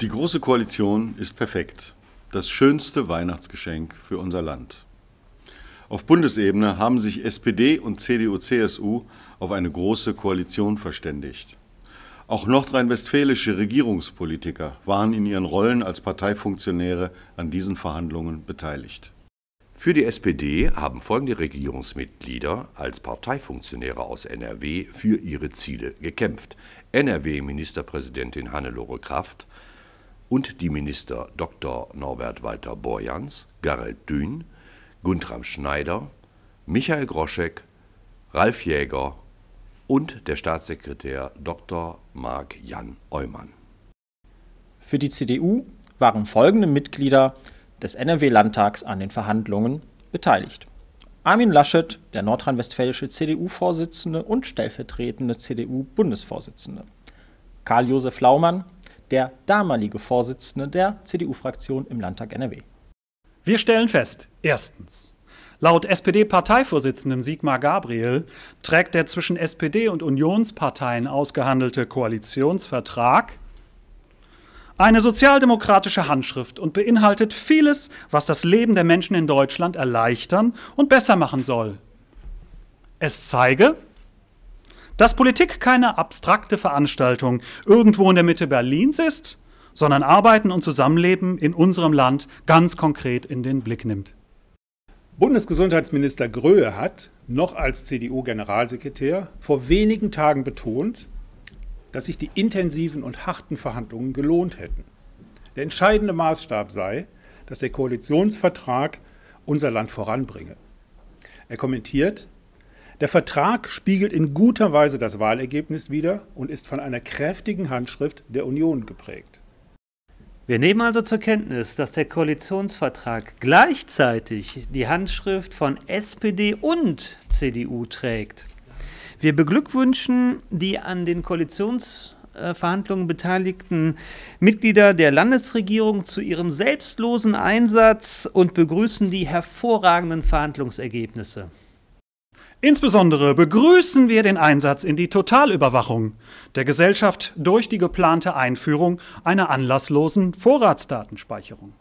Die Große Koalition ist perfekt. Das schönste Weihnachtsgeschenk für unser Land. Auf Bundesebene haben sich SPD und CDU-CSU auf eine Große Koalition verständigt. Auch nordrhein-westfälische Regierungspolitiker waren in ihren Rollen als Parteifunktionäre an diesen Verhandlungen beteiligt. Für die SPD haben folgende Regierungsmitglieder als Parteifunktionäre aus NRW für ihre Ziele gekämpft. NRW-Ministerpräsidentin Hannelore Kraft, und die Minister Dr. Norbert Walter Borjans, Gerald Dün, Guntram Schneider, Michael Groschek, Ralf Jäger und der Staatssekretär Dr. Marc Jan Eumann. Für die CDU waren folgende Mitglieder des NRW-Landtags an den Verhandlungen beteiligt. Armin Laschet, der nordrhein-westfälische CDU-Vorsitzende und stellvertretende CDU-Bundesvorsitzende. Karl-Josef Laumann, der damalige Vorsitzende der CDU-Fraktion im Landtag NRW. Wir stellen fest, erstens, Laut SPD-Parteivorsitzendem Sigmar Gabriel trägt der zwischen SPD und Unionsparteien ausgehandelte Koalitionsvertrag eine sozialdemokratische Handschrift und beinhaltet vieles, was das Leben der Menschen in Deutschland erleichtern und besser machen soll. Es zeige, dass Politik keine abstrakte Veranstaltung irgendwo in der Mitte Berlins ist, sondern Arbeiten und Zusammenleben in unserem Land ganz konkret in den Blick nimmt. Bundesgesundheitsminister Gröhe hat, noch als CDU-Generalsekretär, vor wenigen Tagen betont, dass sich die intensiven und harten Verhandlungen gelohnt hätten. Der entscheidende Maßstab sei, dass der Koalitionsvertrag unser Land voranbringe. Er kommentiert, der Vertrag spiegelt in guter Weise das Wahlergebnis wider und ist von einer kräftigen Handschrift der Union geprägt. Wir nehmen also zur Kenntnis, dass der Koalitionsvertrag gleichzeitig die Handschrift von SPD und CDU trägt. Wir beglückwünschen die an den Koalitionsverhandlungen beteiligten Mitglieder der Landesregierung zu ihrem selbstlosen Einsatz und begrüßen die hervorragenden Verhandlungsergebnisse. Insbesondere begrüßen wir den Einsatz in die Totalüberwachung der Gesellschaft durch die geplante Einführung einer anlasslosen Vorratsdatenspeicherung.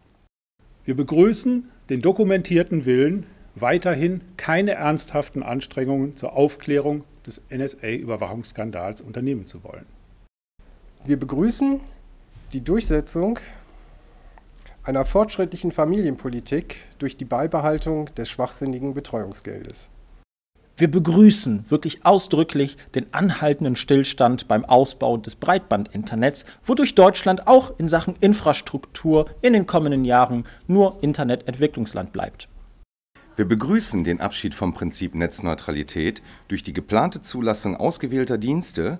Wir begrüßen den dokumentierten Willen, weiterhin keine ernsthaften Anstrengungen zur Aufklärung des NSA-Überwachungsskandals unternehmen zu wollen. Wir begrüßen die Durchsetzung einer fortschrittlichen Familienpolitik durch die Beibehaltung des schwachsinnigen Betreuungsgeldes. Wir begrüßen wirklich ausdrücklich den anhaltenden Stillstand beim Ausbau des Breitbandinternets, wodurch Deutschland auch in Sachen Infrastruktur in den kommenden Jahren nur Internetentwicklungsland bleibt. Wir begrüßen den Abschied vom Prinzip Netzneutralität durch die geplante Zulassung ausgewählter Dienste,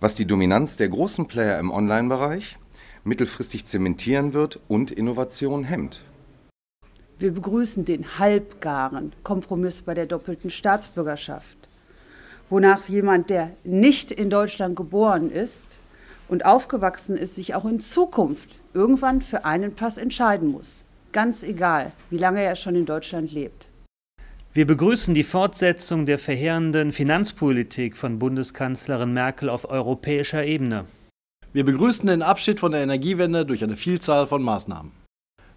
was die Dominanz der großen Player im Online-Bereich mittelfristig zementieren wird und Innovation hemmt. Wir begrüßen den halbgaren Kompromiss bei der doppelten Staatsbürgerschaft, wonach jemand, der nicht in Deutschland geboren ist und aufgewachsen ist, sich auch in Zukunft irgendwann für einen Pass entscheiden muss. Ganz egal, wie lange er schon in Deutschland lebt. Wir begrüßen die Fortsetzung der verheerenden Finanzpolitik von Bundeskanzlerin Merkel auf europäischer Ebene. Wir begrüßen den Abschied von der Energiewende durch eine Vielzahl von Maßnahmen.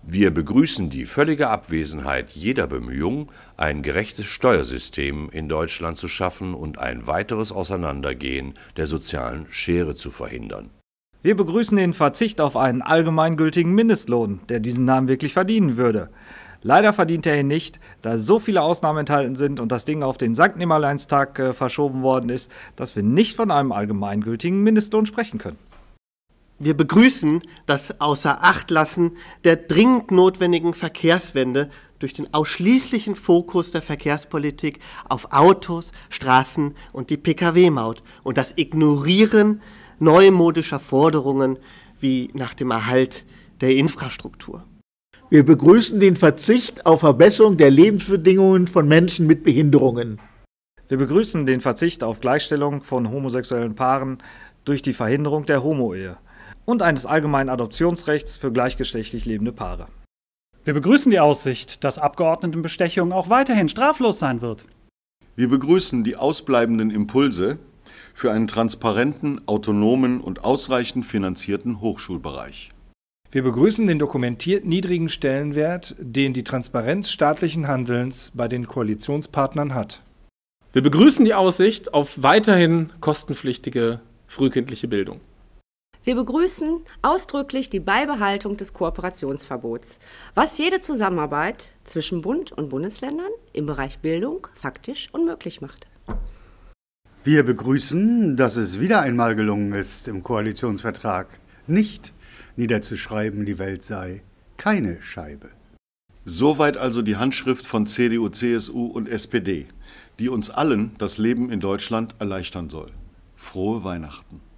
Wir begrüßen die völlige Abwesenheit jeder Bemühungen, ein gerechtes Steuersystem in Deutschland zu schaffen und ein weiteres Auseinandergehen der sozialen Schere zu verhindern. Wir begrüßen den Verzicht auf einen allgemeingültigen Mindestlohn, der diesen Namen wirklich verdienen würde. Leider verdient er ihn nicht, da so viele Ausnahmen enthalten sind und das Ding auf den Sankt Nimmerleinstag äh, verschoben worden ist, dass wir nicht von einem allgemeingültigen Mindestlohn sprechen können wir begrüßen das außer Acht lassen der dringend notwendigen Verkehrswende durch den ausschließlichen Fokus der Verkehrspolitik auf Autos, Straßen und die Pkw-Maut und das Ignorieren neumodischer Forderungen wie nach dem Erhalt der Infrastruktur. Wir begrüßen den Verzicht auf Verbesserung der Lebensbedingungen von Menschen mit Behinderungen. Wir begrüßen den Verzicht auf Gleichstellung von homosexuellen Paaren durch die Verhinderung der Homo-Ehe und eines allgemeinen Adoptionsrechts für gleichgeschlechtlich lebende Paare. Wir begrüßen die Aussicht, dass Abgeordnetenbestechung auch weiterhin straflos sein wird. Wir begrüßen die ausbleibenden Impulse für einen transparenten, autonomen und ausreichend finanzierten Hochschulbereich. Wir begrüßen den dokumentiert niedrigen Stellenwert, den die Transparenz staatlichen Handelns bei den Koalitionspartnern hat. Wir begrüßen die Aussicht auf weiterhin kostenpflichtige frühkindliche Bildung. Wir begrüßen ausdrücklich die Beibehaltung des Kooperationsverbots, was jede Zusammenarbeit zwischen Bund und Bundesländern im Bereich Bildung faktisch unmöglich macht. Wir begrüßen, dass es wieder einmal gelungen ist, im Koalitionsvertrag nicht niederzuschreiben, die Welt sei keine Scheibe. Soweit also die Handschrift von CDU, CSU und SPD, die uns allen das Leben in Deutschland erleichtern soll. Frohe Weihnachten.